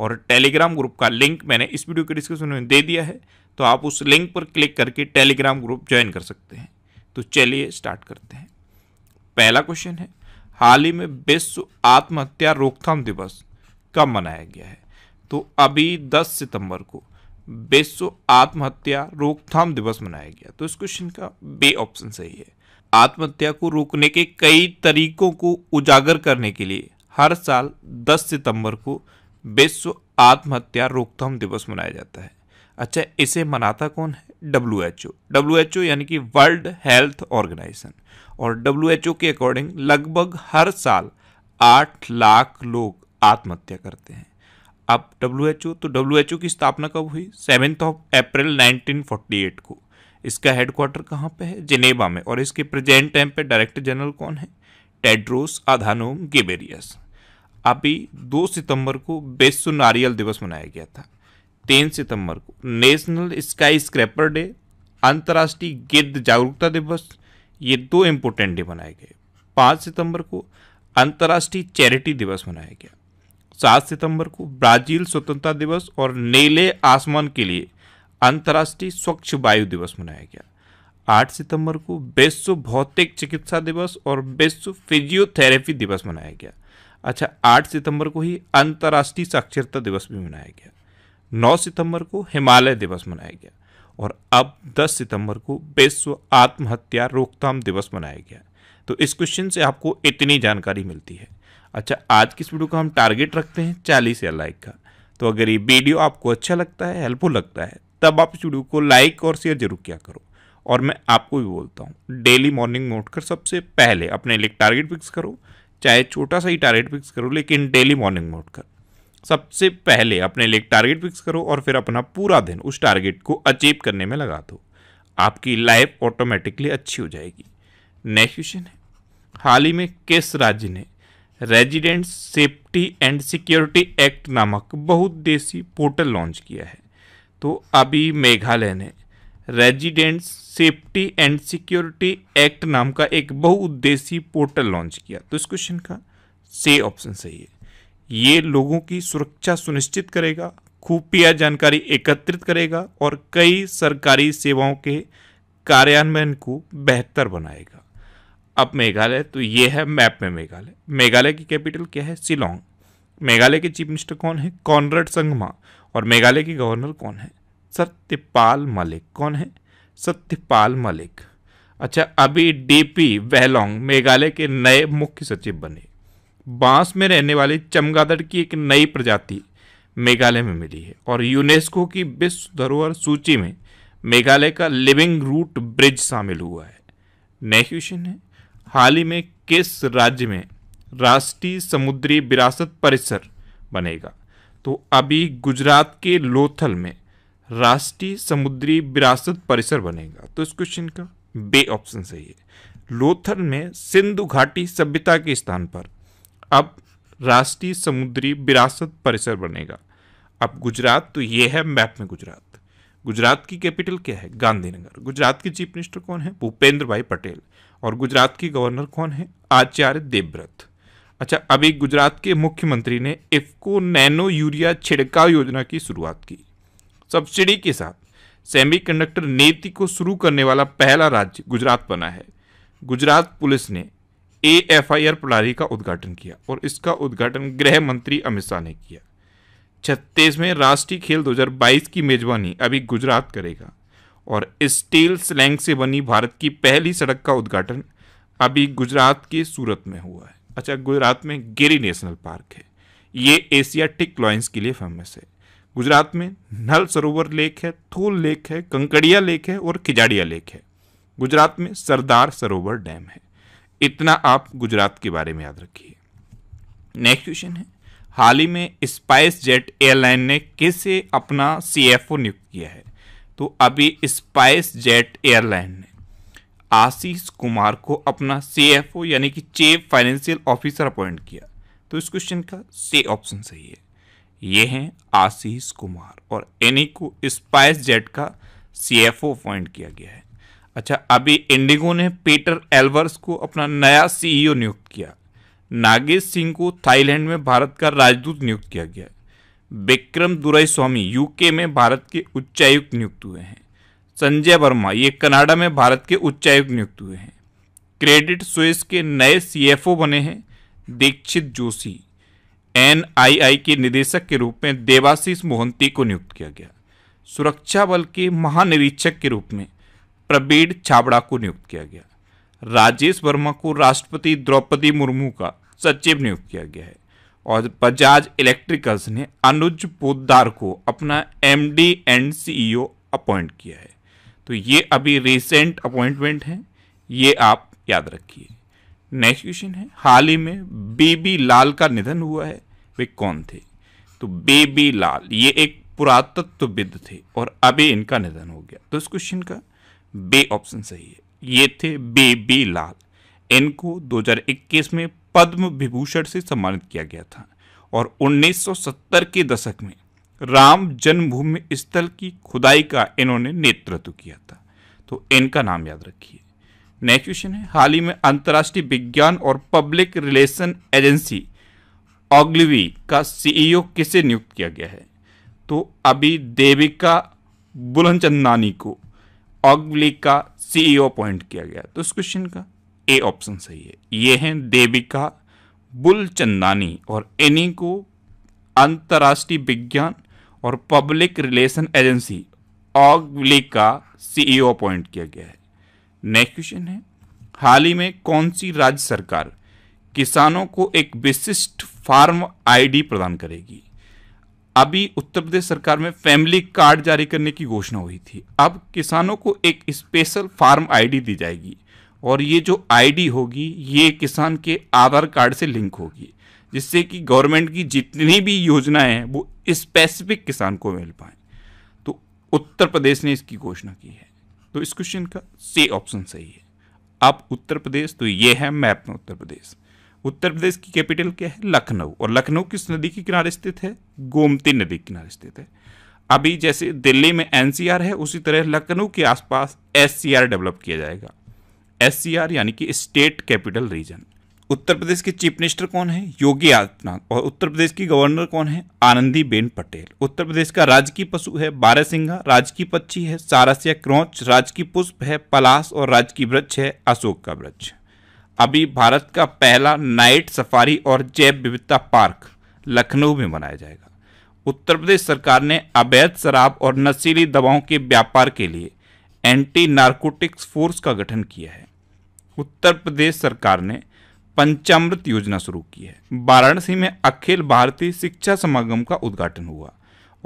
और Telegram group का link मैंने इस वीडियो के डिस्क्रिप्शन में दे दिया है तो आप उस लिंक पर क्लिक करके टेलीग्राम ग्रुप ज्वाइन कर सकते हैं तो चलिए स्टार्ट करते हैं पहला क्वेश्चन है हाल ही में विश्व आत्महत्या रोकथाम दिवस कब मनाया गया है तो अभी 10 सितंबर को विश्व आत्महत्या रोकथाम दिवस मनाया गया तो इस क्वेश्चन का बे ऑप्शन सही है आत्महत्या को रोकने के कई तरीकों को उजागर करने के लिए हर साल 10 सितंबर को विश्व आत्महत्या रोकथाम दिवस मनाया जाता है अच्छा इसे मनाता कौन है W H O W H O यानी कि वर्ल्ड हेल्थ ऑर्गेनाइजेशन और डब्ल्यू एच ओ के अकॉर्डिंग लगभग हर साल आठ लाख लोग आत्महत्या करते हैं अब डब्ल्यू एच ओ तो डब्ल्यू एच ओ की स्थापना कब हुई सेवेंथ ऑफ अप्रैल 1948 को इसका हेडक्वार्टर कहाँ पे है जिनेवा में और इसके प्रेजेंट टाइम पे डायरेक्टर जनरल कौन है टेड्रोस आधानोम गेबेरियस अभी 2 सितंबर को विश्व नारियल दिवस मनाया गया था 3 सितंबर को नेशनल स्काई स्क्रैपर डे अंतर्राष्ट्रीय गिद्ध जागरूकता दिवस ये दो इम्पोर्टेंट डे मनाए गए पाँच सितंबर को अंतर्राष्ट्रीय चैरिटी दिवस मनाया गया सात सितंबर को ब्राज़ील स्वतंत्रता दिवस और नीले आसमान के लिए अंतर्राष्ट्रीय स्वच्छ वायु दिवस मनाया गया आठ सितंबर को विश्व भौतिक चिकित्सा दिवस और विश्व फिजियोथेरेपी दिवस मनाया गया अच्छा 8 सितंबर को ही अंतर्राष्ट्रीय साक्षरता दिवस भी मनाया गया 9 सितंबर को हिमालय दिवस मनाया गया और अब 10 सितंबर को विश्व आत्महत्या रोकथाम दिवस मनाया गया तो इस क्वेश्चन से आपको इतनी जानकारी मिलती है अच्छा आज की इस वीडियो का हम टारगेट रखते हैं चालीस या लाइक का तो अगर ये वीडियो आपको अच्छा लगता है हेल्पफुल लगता है तब आप इस वीडियो को लाइक और शेयर जरूर किया करो और मैं आपको भी बोलता हूँ डेली मॉर्निंग में उठकर सबसे पहले अपने लिए टारगेट फिक्स करो चाहे छोटा सा ही टारगेट फिक्स करो लेकिन डेली मॉर्निंग मोड कर सबसे पहले अपने लिए टारगेट फिक्स करो और फिर अपना पूरा दिन उस टारगेट को अचीव करने में लगा दो आपकी लाइफ ऑटोमेटिकली अच्छी हो जाएगी नेक्स्ट क्वेश्चन है हाल ही में किस राज्य ने resident safety and security act नामक बहुत देसी पोर्टल लॉन्च किया है तो अभी मेघालय ने resident safety and security act नाम का एक बहुउद्देशीय पोर्टल लॉन्च किया तो इस क्वेश्चन का से ऑप्शन सही है ये लोगों की सुरक्षा सुनिश्चित करेगा खुफिया जानकारी एकत्रित करेगा और कई सरकारी सेवाओं के कार्यान्वयन को बेहतर बनाएगा अब मेघालय तो ये है मैप में मेघालय मेघालय की कैपिटल क्या है शिलोंग मेघालय के चीफ मिनिस्टर कौन है कॉनरेड संगमा और मेघालय के गवर्नर कौन है सत्यपाल मलिक कौन है सत्यपाल मलिक अच्छा अभी डीपी वहलोंग मेघालय के नए मुख्य सचिव बने बांस में रहने वाली चमगादड़ की एक नई प्रजाति मेघालय में मिली है और यूनेस्को की विश्व धरोहर सूची में मेघालय का लिविंग रूट ब्रिज शामिल हुआ है नेक्स्ट क्वेश्चन है हाल ही में किस राज्य में राष्ट्रीय समुद्री विरासत परिसर बनेगा तो अभी गुजरात के लोथल में राष्ट्रीय समुद्री विरासत परिसर बनेगा तो इस क्वेश्चन का बे ऑप्शन सही है लोथल में सिंधु घाटी सभ्यता के स्थान पर अब राष्ट्रीय समुद्री विरासत परिसर बनेगा अब गुजरात तो ये है मैप में गुजरात गुजरात की कैपिटल क्या है गांधीनगर गुजरात के चीफ मिनिस्टर कौन है भूपेंद्र भाई पटेल और गुजरात के गवर्नर कौन है आचार्य देवव्रत अच्छा अभी गुजरात के मुख्यमंत्री ने इफ्को नैनो यूरिया छिड़काव योजना की शुरुआत की सब्सिडी के साथ सेमीकंडक्टर नीति को शुरू करने वाला पहला राज्य गुजरात बना है गुजरात पुलिस ने ए एफ आई आर प्रणाली का उद्घाटन किया और इसका उद्घाटन गृह मंत्री अमित शाह ने किया छत्तीसवें राष्ट्रीय खेल 2022 की मेजबानी अभी गुजरात करेगा और स्टील स्लैंग से बनी भारत की पहली सड़क का उद्घाटन अभी गुजरात के सूरत में हुआ है अच्छा गुजरात में गिरी नेशनल पार्क है ये एशियाटिक लॉयस के लिए फेमस है गुजरात में नल सरोवर लेक है थूल लेक है कंकड़िया लेक है और खिजाड़िया लेक है गुजरात में सरदार सरोवर डैम है इतना आप गुजरात के बारे में याद रखिए नेक्स्ट क्वेश्चन है हाल ही में स्पाइस जेट एयरलाइन ने किसे अपना सीएफओ नियुक्त किया है तो अभी स्पाइस जेट एयरलाइन ने आशीष कुमार को अपना सीएफओ यानी कि चीफ फाइनेंशियल ऑफिसर अपॉइंट किया तो इस क्वेश्चन का से ऑप्शन सही है ये हैं आशीष कुमार और इन्हीं को स्पाइस जेट का सीएफओ अपॉइंट किया गया है अच्छा अभी इंडिगो ने पीटर एल्वर्स को अपना नया सीईओ e नियुक्त किया नागेश सिंह को थाईलैंड में भारत का राजदूत नियुक्त किया गया विक्रम दुराई स्वामी यूके में भारत के उच्चायुक्त नियुक्त हुए हैं संजय वर्मा ये कनाडा में भारत के उच्चायुक्त नियुक्त हुए हैं क्रेडिट स्विस के नए सीएफओ बने हैं दीक्षित जोशी एनआईआई के निदेशक के रूप में देवाशीष मोहंती को नियुक्त किया गया सुरक्षा बल के महानिरीक्षक के रूप में प्रवीण छाबड़ा को नियुक्त किया गया राजेश वर्मा को राष्ट्रपति द्रौपदी मुर्मू का सचिव नियुक्त किया गया है और बजाज इलेक्ट्रिकल्स ने अनुज पोदार को अपना एमडी एंड सीईओ अपॉइंट किया है तो ये अभी रिसेंट अपॉइंटमेंट हैं ये आप याद रखिए नेक्स्ट क्वेश्चन है हाल ही में बेबी लाल का निधन हुआ है वे कौन थे तो बेबी लाल ये एक पुरातत्वविद थे और अभी इनका निधन हो गया तो इस क्वेश्चन का बे ऑप्शन सही है ये थे बेबी लाल इनको 2021 में पद्म विभूषण से सम्मानित किया गया था और 1970 के दशक में राम जन्मभूमि स्थल की खुदाई का इन्होंने नेतृत्व किया था तो इनका नाम याद रखिए नेक्स्ट क्वेश्चन है हाल ही में अंतर्राष्ट्रीय विज्ञान और पब्लिक रिलेशन एजेंसी ऑग्लिवी का सीईओ किसे नियुक्त किया गया है तो अभी देविका बुलनचंदानी को ऑग्ली का सीईओ अपॉइंट किया गया तो इस क्वेश्चन का ए ऑप्शन सही है ये हैं देविका बुलचंदानी और इन्हीं को अंतर्राष्ट्रीय विज्ञान और पब्लिक रिलेशन एजेंसी ऑग्ली का सीईओ अपॉइंट किया गया है नेक्स्ट क्वेश्चन है हाल ही में कौन सी राज्य सरकार किसानों को एक विशिष्ट फार्म आईडी प्रदान करेगी अभी उत्तर प्रदेश सरकार में फैमिली कार्ड जारी करने की घोषणा हुई थी अब किसानों को एक स्पेशल फार्म आईडी दी जाएगी और ये जो आईडी होगी ये किसान के आधार कार्ड से लिंक होगी जिससे कि गवर्नमेंट की जितनी भी योजनाएं हैं वो स्पेसिफिक किसान को मिल पाए तो उत्तर प्रदेश ने इसकी घोषणा की है तो इस क्वेश्चन का सी ऑप्शन सही है अब उत्तर प्रदेश तो ये है मैप में उत्तर प्रदेश उत्तर प्रदेश की कैपिटल क्या है लखनऊ और लखनऊ किस नदी के किनारे स्थित है गोमती नदी के किनारे स्थित है अभी जैसे दिल्ली में एनसीआर है उसी तरह लखनऊ के आसपास एससीआर डेवलप किया जाएगा एससीआर यानी कि state capital region Uttar Pradesh के चीफ मिनिस्टर कौन है योगी आदित्यनाथ और उत्तर प्रदेश की गवर्नर कौन है आनंदी बेन पटेल उत्तर प्रदेश का राजकीय पशु है बारहसिंघा राजकीय पक्षी है सारसिया क्रौच राजकीय पुष्प है पलास और राजकीय वृक्ष है अशोक का वृक्ष अभी भारत का पहला नाइट सफारी और जैव विविधता पार्क लखनऊ में बनाया जाएगा उत्तर प्रदेश सरकार ने अवैध शराब और नशीली दवाओं के व्यापार के लिए एंटी नार्कोटिक्स फोर्स का गठन किया है उत्तर प्रदेश सरकार ने पंचामृत योजना शुरू की है वाराणसी में अखिल भारतीय शिक्षा समागम का उद्घाटन हुआ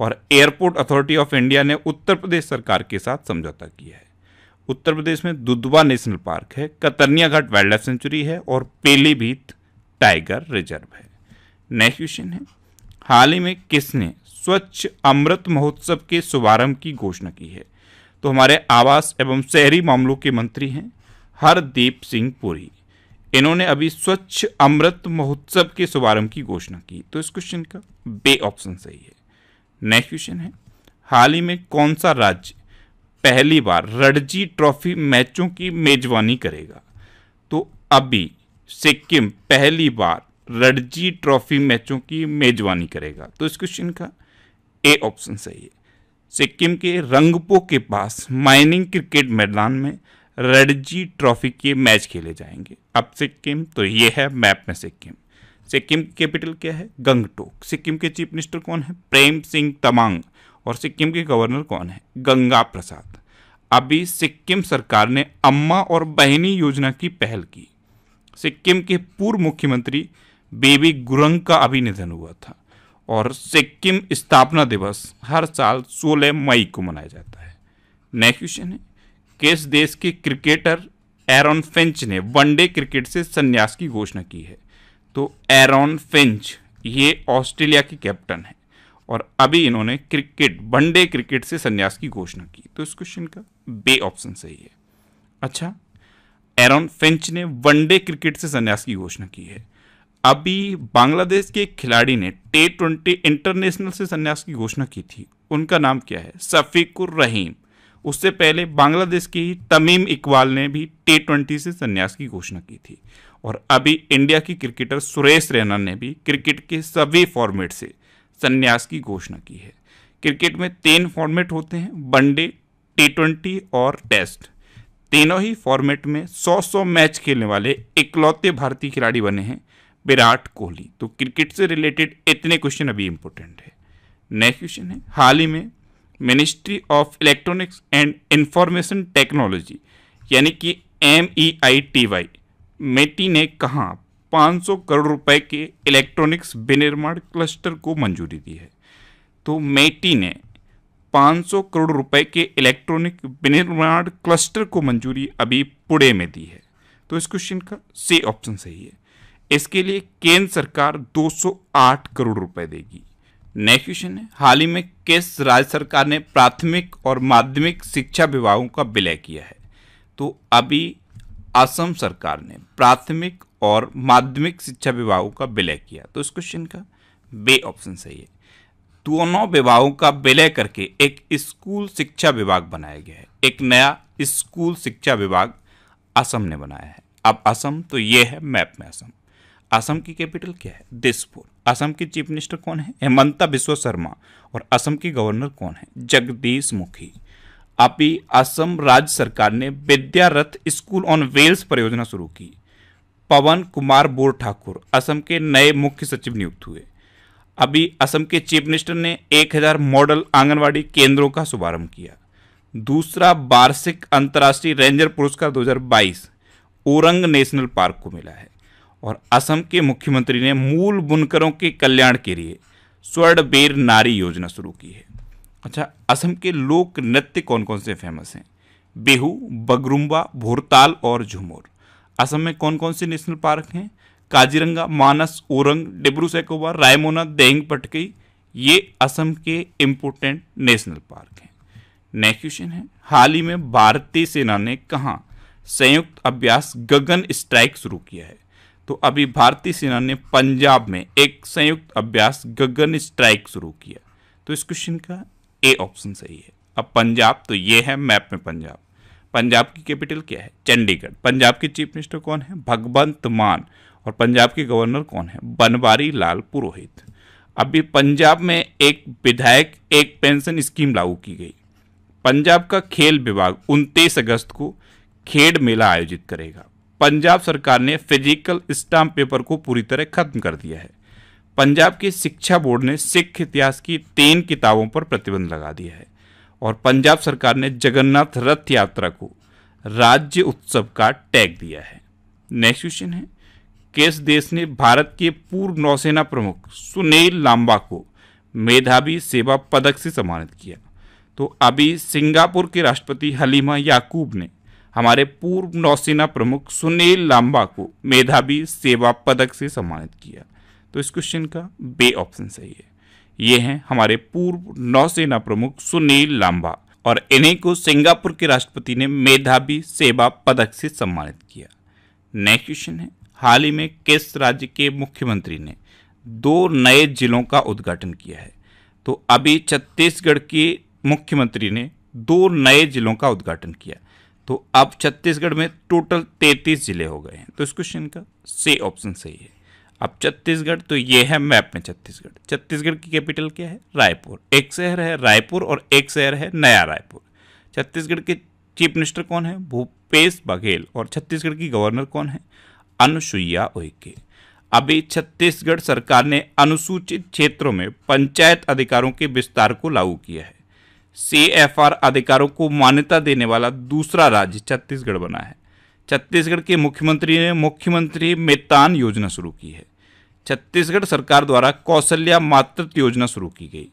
और एयरपोर्ट अथॉरिटी ऑफ इंडिया ने उत्तर प्रदेश सरकार के साथ समझौता किया है उत्तर प्रदेश में दुधवा नेशनल पार्क है Katarnia Ghat wildlife sanctuary है और पीलीभीत टाइगर रिजर्व है नेक्स्ट क्वेश्चन है हाल ही में किसने स्वच्छ अमृत महोत्सव के शुभारंभ की घोषणा की है तो हमारे आवास एवं शहरी मामलों के मंत्री हैं हरदीप सिंह पुरी इन्होंने अभी स्वच्छ अमृत महोत्सव के शुभारंभ की घोषणा की तो इस क्वेश्चन का बे ऑप्शन सही है नेक्स्ट क्वेश्चन है हाल ही में कौन सा राज्य पहली बार रणजी ट्रॉफी मैचों की मेजबानी करेगा तो अभी सिक्किम पहली बार रणजी ट्रॉफी मैचों की मेजबानी करेगा तो इस क्वेश्चन का ए ऑप्शन सही है सिक्किम के रंगपो के पास माइनिंग क्रिकेट मैदान में रणजी ट्रॉफी के मैच खेले जाएंगे अब सिक्किम तो ये है मैप में सिक्किम सिक्किम कैपिटल क्या है गंगटोक सिक्किम के चीफ मिनिस्टर कौन है प्रेम सिंह तमांग और सिक्किम के गवर्नर कौन है गंगा प्रसाद अभी सिक्किम सरकार ने अम्मा और बहनी योजना की पहल की सिक्किम के पूर्व मुख्यमंत्री बेबी गुरंग का अभी निधन हुआ था और सिक्किम स्थापना दिवस हर साल 16 मई को मनाया जाता है नेक्स्ट क्वेश्चन है किस देश के क्रिकेटर एरॉन फिंच ने वनडे क्रिकेट से संन्यास की घोषणा की है तो एरॉन फिंच ये ऑस्ट्रेलिया के कैप्टन है और अभी इन्होंने क्रिकेट वनडे क्रिकेट से संन्यास की घोषणा की तो इस क्वेश्चन का बे ऑप्शन सही है अच्छा एरॉन फिंच ने वनडे क्रिकेट से संन्यास की घोषणा की है अभी बांग्लादेश के एक खिलाड़ी ने टी ट्वेंटी इंटरनेशनल से संन्यास की घोषणा की थी उनका नाम क्या है शफीकुर रहीम उससे पहले बांग्लादेश की ही तमीम इकबाल ने भी टी ट्वेंटी से संन्यास की घोषणा की थी और अभी इंडिया की क्रिकेटर सुरेश रैना ने भी क्रिकेट के सभी फॉर्मेट से संन्यास की घोषणा की है क्रिकेट में तीन फॉर्मेट होते हैं वनडे टी ट्वेंटी और टेस्ट तीनों ही फॉर्मेट में 100-100 मैच खेलने वाले इकलौते भारतीय खिलाड़ी बने हैं विराट कोहली तो क्रिकेट से रिलेटेड इतने क्वेश्चन अभी इम्पोर्टेंट है नेक्स्ट क्वेश्चन है हाल ही में ministry of electronics and information technology यानी कि M E I T Y MeitY ने कहा 500 करोड़ रुपए के इलेक्ट्रॉनिक्स विनिर्माण क्लस्टर को मंजूरी दी है तो मेटी ने 500 करोड़ रुपए के इलेक्ट्रॉनिक विनिर्माण क्लस्टर को मंजूरी अभी पुणे में दी है तो इस क्वेश्चन का सी ऑप्शन सही है इसके लिए केंद्र सरकार 208 करोड़ रुपए देगी नेक्स्ट क्वेश्चन है हाल ही में किस राज्य सरकार ने प्राथमिक और माध्यमिक शिक्षा विभागों का विलय किया है तो अभी असम सरकार ने प्राथमिक और माध्यमिक शिक्षा विभागों का विलय किया तो इस क्वेश्चन का बे ऑप्शन सही है दोनों विभागों का विलय करके एक स्कूल शिक्षा विभाग बनाया गया है एक नया स्कूल शिक्षा विभाग असम ने बनाया है अब असम तो ये है मैप में असम असम की कैपिटल क्या है दिसपुर असम की चीफ मिनिस्टर कौन है हेमंता विश्व शर्मा और असम की गवर्नर कौन है जगदीश मुखी अभी असम राज्य सरकार ने विद्यारथ स्कूल ऑन वेल्स परियोजना शुरू की पवन कुमार बोर ठाकुर असम के नए मुख्य सचिव नियुक्त हुए अभी असम के चीफ मिनिस्टर ने 1000 मॉडल आंगनवाड़ी केंद्रों का शुभारंभ किया दूसरा वार्षिक अंतर्राष्ट्रीय रेंजर पुरस्कार 2022 ओरंग नेशनल पार्क को मिला है और असम के मुख्यमंत्री ने मूल बुनकरों के कल्याण के लिए स्वर्ण बेर नारी योजना शुरू की है अच्छा असम के लोक नृत्य कौन कौन से फेमस हैं बेहू बगरुम्बा भोरताल और झुमोर असम में कौन कौन से नेशनल पार्क हैं काजीरंगा मानस ओरंग डिब्रू सैकोबा रायमोना देंग पटकई ये असम के इम्पोर्टेंट नेशनल पार्क हैं नेक्स्ट क्वेश्चन है हाल ही में भारतीय सेना ने कहाँ संयुक्त अभ्यास गगन स्ट्राइक शुरू किया है तो अभी भारतीय सेना ने पंजाब में एक संयुक्त अभ्यास गगन स्ट्राइक शुरू किया तो इस क्वेश्चन का ए ऑप्शन सही है अब पंजाब तो ये है मैप में पंजाब पंजाब की कैपिटल क्या है चंडीगढ़ पंजाब के चीफ मिनिस्टर कौन है भगवंत मान और पंजाब के गवर्नर कौन है बनवारी लाल पुरोहित अभी पंजाब में एक विधायक एक पेंशन स्कीम लागू की गई पंजाब का खेल विभाग 29 अगस्त को खेड मेला आयोजित करेगा पंजाब सरकार ने फिजिकल स्टाम्प पेपर को पूरी तरह खत्म कर दिया है पंजाब के शिक्षा बोर्ड ने सिख इतिहास की तीन किताबों पर प्रतिबंध लगा दिया है और पंजाब सरकार ने जगन्नाथ रथ यात्रा को राज्य उत्सव का टैग दिया है नेक्स्ट क्वेश्चन है किस देश ने भारत के पूर्व नौसेना प्रमुख सुनील लांबा को मेधावी सेवा पदक से सम्मानित किया तो अभी सिंगापुर के राष्ट्रपति हलीमा याकूब ने हमारे पूर्व नौसेना प्रमुख सुनील लांबा को मेधावी सेवा पदक से सम्मानित किया तो इस क्वेश्चन का बे ऑप्शन सही है ये हैं हमारे पूर्व नौसेना प्रमुख सुनील लांबा और इन्हें को सिंगापुर के राष्ट्रपति ने मेधावी सेवा पदक से सम्मानित किया नेक्स्ट क्वेश्चन है हाल ही में किस राज्य के मुख्यमंत्री ने दो नए जिलों का उद्घाटन किया है तो अभी छत्तीसगढ़ के मुख्यमंत्री ने दो नए जिलों का उद्घाटन किया तो अब छत्तीसगढ़ में टोटल तैतीस ज़िले हो गए हैं तो इस क्वेश्चन का से ऑप्शन सही है अब छत्तीसगढ़ तो ये है मैप में छत्तीसगढ़ छत्तीसगढ़ की कैपिटल क्या है रायपुर एक शहर है रायपुर और एक शहर है नया रायपुर छत्तीसगढ़ के चीफ मिनिस्टर कौन है भूपेश बघेल और छत्तीसगढ़ की गवर्नर कौन है अनुसुईया उइके अभी छत्तीसगढ़ सरकार ने अनुसूचित क्षेत्रों में पंचायत अधिकारों के विस्तार को लागू किया है सीएफआर अधिकारों को मान्यता देने वाला दूसरा राज्य छत्तीसगढ़ बना है छत्तीसगढ़ के मुख्यमंत्री ने मुख्यमंत्री मेतान योजना शुरू की है छत्तीसगढ़ सरकार द्वारा कौशल्या मातृत्व योजना शुरू की गई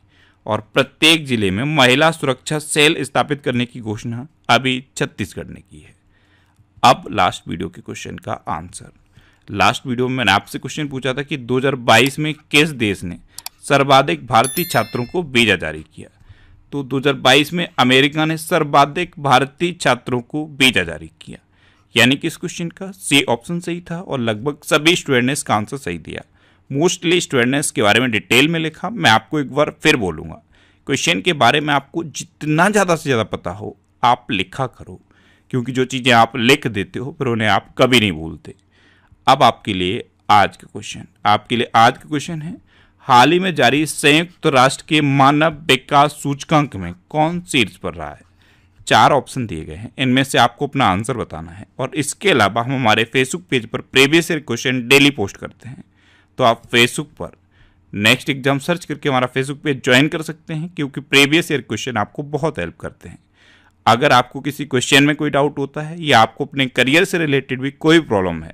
और प्रत्येक जिले में महिला सुरक्षा सेल स्थापित करने की घोषणा अभी छत्तीसगढ़ ने की है अब लास्ट वीडियो के क्वेश्चन का आंसर लास्ट वीडियो में मैंने आपसे क्वेश्चन पूछा था कि 2022 में किस देश ने सर्वाधिक भारतीय छात्रों को वीजा जारी किया तो 2022 में अमेरिका ने सर्वाधिक भारतीय छात्रों को बीजा जारी किया यानी कि इस क्वेश्चन का सी ऑप्शन सही था और लगभग सभी स्टूडेंट ने इसका आंसर सही दिया मोस्टली स्टूडेंट ने इसके बारे में डिटेल में लिखा मैं आपको एक बार फिर बोलूँगा क्वेश्चन के बारे में आपको जितना ज़्यादा से ज़्यादा पता हो आप लिखा करो क्योंकि जो चीज़ें आप लिख देते हो फिर उन्हें आप कभी नहीं भूलते अब आपके लिए आज का क्वेश्चन आपके लिए आज का क्वेश्चन है हाल ही में जारी संयुक्त राष्ट्र के मानव विकास सूचकांक में कौन शीर्ष पर रहा है चार ऑप्शन दिए गए हैं इनमें से आपको अपना आंसर बताना है और इसके अलावा हम हमारे फेसबुक पेज पर previous year question daily post करते हैं तो आप फेसबुक पर नेक्स्ट एग्जाम सर्च करके हमारा फेसबुक पेज ज्वाइन कर सकते हैं क्योंकि प्रीवियस ईयर क्वेश्चन आपको बहुत हेल्प करते हैं अगर आपको किसी क्वेश्चन में कोई डाउट होता है या आपको अपने करियर से रिलेटेड भी कोई प्रॉब्लम है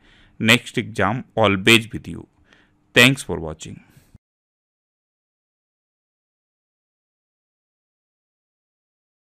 next exam all best with you thanks for watching